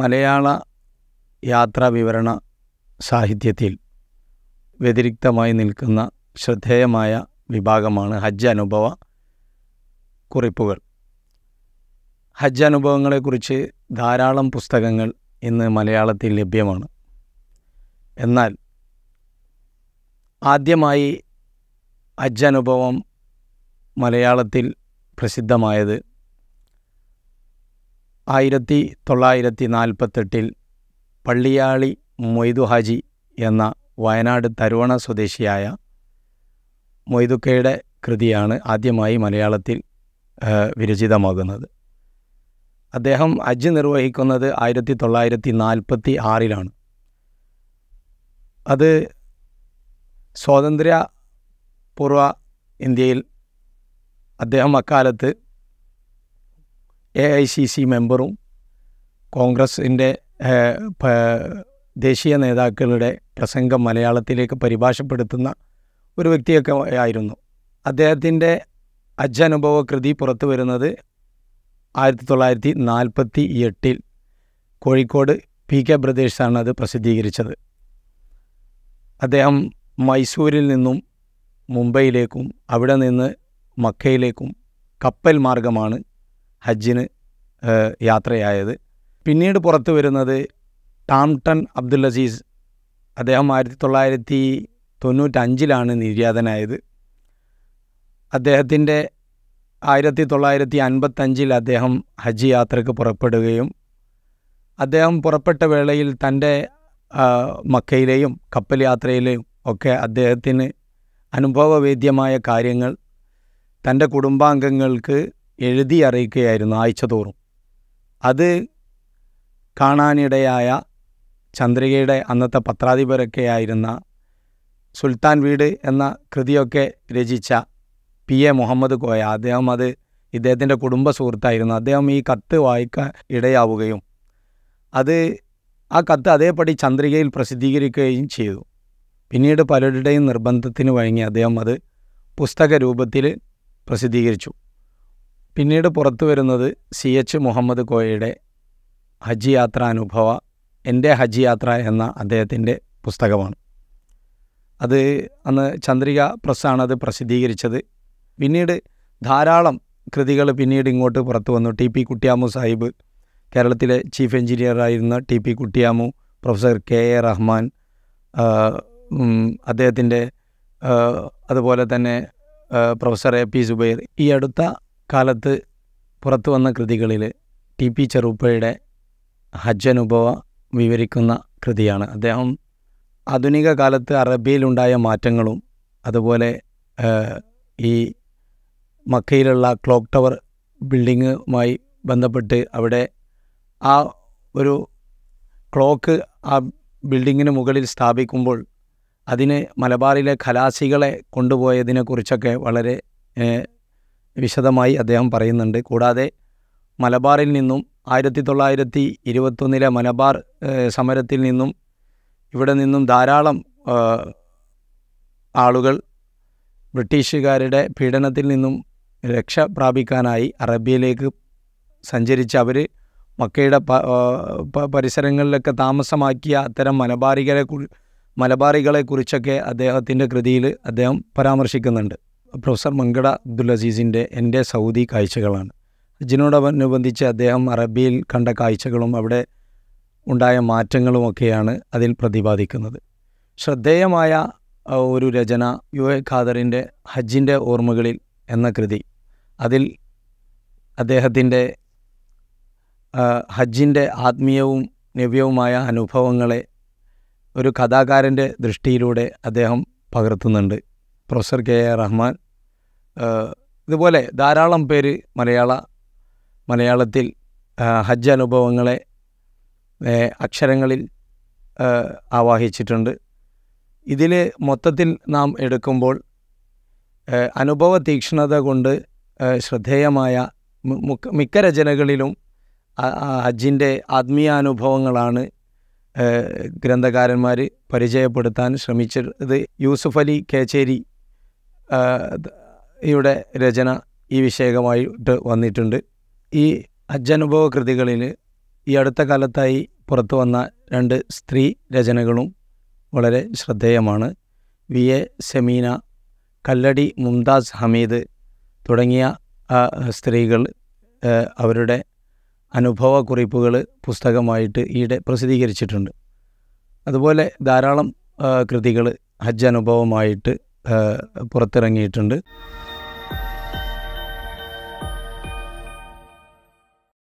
മലയാള വിവരണ സാഹിത്യത്തിൽ വ്യതിരിക്തമായി നിൽക്കുന്ന ശ്രദ്ധേയമായ വിഭാഗമാണ് ഹജ്ജ് അനുഭവ കുറിപ്പുകൾ ഹജ്ജ് അനുഭവങ്ങളെക്കുറിച്ച് ധാരാളം പുസ്തകങ്ങൾ ഇന്ന് മലയാളത്തിൽ ലഭ്യമാണ് എന്നാൽ ആദ്യമായി ഹജ്ജ് അനുഭവം മലയാളത്തിൽ പ്രസിദ്ധമായത് ആയിരത്തി തൊള്ളായിരത്തി നാൽപ്പത്തെട്ടിൽ പള്ളിയാളി മൊയ്തു ഹാജി എന്ന വയനാട് തരുവണ സ്വദേശിയായ മൊയ്തുക്കയുടെ കൃതിയാണ് ആദ്യമായി മലയാളത്തിൽ വിരചിതമാകുന്നത് അദ്ദേഹം ഹജ്ജ് നിർവഹിക്കുന്നത് ആയിരത്തി തൊള്ളായിരത്തി നാൽപ്പത്തി ആറിലാണ് അത് സ്വാതന്ത്ര്യ പൂർവ ഇന്ത്യയിൽ അദ്ദേഹം അക്കാലത്ത് എ ഐ സി സി മെമ്പറും കോൺഗ്രസിൻ്റെ ദേശീയ നേതാക്കളുടെ പ്രസംഗം മലയാളത്തിലേക്ക് പരിഭാഷപ്പെടുത്തുന്ന ഒരു വ്യക്തിയൊക്കെ ആയിരുന്നു അദ്ദേഹത്തിൻ്റെ അജ്ജനുഭവ കൃതി പുറത്തു വരുന്നത് ആയിരത്തി തൊള്ളായിരത്തി നാൽപ്പത്തി എട്ടിൽ കോഴിക്കോട് പി കെ ബ്രദേഴ്സാണ് അത് പ്രസിദ്ധീകരിച്ചത് അദ്ദേഹം മൈസൂരിൽ നിന്നും മുംബൈയിലേക്കും അവിടെ നിന്ന് മക്കയിലേക്കും കപ്പൽ മാർഗമാണ് ഹജ്ജിന് യാത്രയായത് പിന്നീട് പുറത്തു വരുന്നത് ടാംടൺ അബ്ദുൽ അസീസ് അദ്ദേഹം ആയിരത്തി തൊള്ളായിരത്തി തൊണ്ണൂറ്റഞ്ചിലാണ് നിര്യാതനായത് അദ്ദേഹത്തിൻ്റെ ആയിരത്തി തൊള്ളായിരത്തി അൻപത്തഞ്ചിൽ അദ്ദേഹം ഹജ്ജ് യാത്രയ്ക്ക് പുറപ്പെടുകയും അദ്ദേഹം പുറപ്പെട്ട വേളയിൽ തൻ്റെ മക്കയിലെയും കപ്പൽ യാത്രയിലെയും ഒക്കെ അദ്ദേഹത്തിന് അനുഭവവേദ്യമായ കാര്യങ്ങൾ തൻ്റെ കുടുംബാംഗങ്ങൾക്ക് എഴുതി അറിയിക്കുകയായിരുന്നു ആഴ്ച തോറും അത് കാണാനിടയായ ചന്ദ്രികയുടെ അന്നത്തെ പത്രാധിപരൊക്കെയായിരുന്ന സുൽത്താൻ വീട് എന്ന കൃതിയൊക്കെ രചിച്ച പി എ മുഹമ്മദ് കോയ അദ്ദേഹം അത് ഇദ്ദേഹത്തിൻ്റെ കുടുംബ സുഹൃത്തായിരുന്നു അദ്ദേഹം ഈ കത്ത് വായിക്കാൻ ഇടയാവുകയും അത് ആ കത്ത് അതേപടി ചന്ദ്രികയിൽ പ്രസിദ്ധീകരിക്കുകയും ചെയ്തു പിന്നീട് പലരുടെയും നിർബന്ധത്തിന് വഴങ്ങി അദ്ദേഹം അത് പുസ്തക രൂപത്തിൽ പ്രസിദ്ധീകരിച്ചു പിന്നീട് പുറത്തു വരുന്നത് സി എച്ച് മുഹമ്മദ് കോയയുടെ ഹജ്ജ് യാത്ര അനുഭവ എൻ്റെ ഹജ്ജ് യാത്ര എന്ന അദ്ദേഹത്തിൻ്റെ പുസ്തകമാണ് അത് അന്ന് ചന്ദ്രിക പ്രസ്സാണ് അത് പ്രസിദ്ധീകരിച്ചത് പിന്നീട് ധാരാളം കൃതികൾ പിന്നീട് ഇങ്ങോട്ട് പുറത്തു വന്നു ടി പി കുട്ടിയാമു സാഹിബ് കേരളത്തിലെ ചീഫ് എഞ്ചിനീയറായിരുന്ന T P Kuttiyamu professor K A Rahman അദ്ദേഹത്തിൻ്റെ അതുപോലെ തന്നെ പ്രൊഫസർ എ പി സുബൈർ ഈ അടുത്ത കാലത്ത് പുറത്തു വന്ന കൃതികളിൽ ടി പി ചെറുപ്പയുടെ ഹജ്ജ് അനുഭവ വിവരിക്കുന്ന കൃതിയാണ് അദ്ദേഹം ആധുനിക കാലത്ത് അറബിയിലുണ്ടായ മാറ്റങ്ങളും അതുപോലെ ഈ മക്കയിലുള്ള ക്ലോക്ക് ടവർ ബിൽഡിങ്ങുമായി ബന്ധപ്പെട്ട് അവിടെ ആ ഒരു ക്ലോക്ക് ആ ബിൽഡിങ്ങിന് മുകളിൽ സ്ഥാപിക്കുമ്പോൾ അതിന് മലബാറിലെ ഖലാസികളെ കൊണ്ടുപോയതിനെക്കുറിച്ചൊക്കെ വളരെ വിശദമായി അദ്ദേഹം പറയുന്നുണ്ട് കൂടാതെ മലബാറിൽ നിന്നും ആയിരത്തി തൊള്ളായിരത്തി ഇരുപത്തൊന്നിലെ മലബാർ സമരത്തിൽ നിന്നും ഇവിടെ നിന്നും ധാരാളം ആളുകൾ ബ്രിട്ടീഷുകാരുടെ പീഡനത്തിൽ നിന്നും രക്ഷ പ്രാപിക്കാനായി അറബിയയിലേക്ക് സഞ്ചരിച്ച് അവർ മക്കയുടെ പരിസരങ്ങളിലൊക്കെ താമസമാക്കിയ അത്തരം മലബാരികളെ മലബാറികളെക്കുറിച്ചൊക്കെ അദ്ദേഹത്തിൻ്റെ കൃതിയിൽ അദ്ദേഹം പരാമർശിക്കുന്നുണ്ട് പ്രൊഫസർ മങ്കട അബ്ദുൽ അസീസിൻ്റെ എൻ്റെ സൗദി കാഴ്ചകളാണ് ഹജ്ജിനോടനുബന്ധിച്ച് അദ്ദേഹം അറബിയിൽ കണ്ട കാഴ്ചകളും അവിടെ ഉണ്ടായ മാറ്റങ്ങളുമൊക്കെയാണ് അതിൽ പ്രതിപാദിക്കുന്നത് ശ്രദ്ധേയമായ ഒരു രചന യു എ ഖാദറിൻ്റെ ഹജ്ജിൻ്റെ ഓർമ്മകളിൽ എന്ന കൃതി അതിൽ അദ്ദേഹത്തിൻ്റെ ഹജ്ജിൻ്റെ ആത്മീയവും നവ്യവുമായ അനുഭവങ്ങളെ ഒരു കഥാകാരൻ്റെ ദൃഷ്ടിയിലൂടെ അദ്ദേഹം പകർത്തുന്നുണ്ട് പ്രൊഫസർ കെ എ റഹ്മാൻ ഇതുപോലെ ധാരാളം പേര് മലയാള മലയാളത്തിൽ ഹജ്ജ് അനുഭവങ്ങളെ അക്ഷരങ്ങളിൽ ആവാഹിച്ചിട്ടുണ്ട് ഇതിൽ മൊത്തത്തിൽ നാം എടുക്കുമ്പോൾ അനുഭവ തീക്ഷ്ണത കൊണ്ട് ശ്രദ്ധേയമായ മിക്ക രചനകളിലും ഹജ്ജിൻ്റെ ആത്മീയാനുഭവങ്ങളാണ് ഗ്രന്ഥകാരന്മാർ പരിചയപ്പെടുത്താൻ ശ്രമിച്ചത് യൂസുഫ് അലി കേച്ചേരി യുടെ രചന ഈ വിഷയകമായിട്ട് വന്നിട്ടുണ്ട് ഈ അജ്ജനുഭവ കൃതികളിൽ ഈ അടുത്ത കാലത്തായി പുറത്തു വന്ന രണ്ട് സ്ത്രീ രചനകളും വളരെ ശ്രദ്ധേയമാണ് വി എ സെമീന കല്ലടി മുംതാസ് ഹമീദ് തുടങ്ങിയ സ്ത്രീകൾ അവരുടെ അനുഭവക്കുറിപ്പുകൾ പുസ്തകമായിട്ട് ഈയിടെ പ്രസിദ്ധീകരിച്ചിട്ടുണ്ട് അതുപോലെ ധാരാളം കൃതികൾ ഹജ്ജ് അനുഭവമായിട്ട് പുറത്തിറങ്ങിയിട്ടുണ്ട്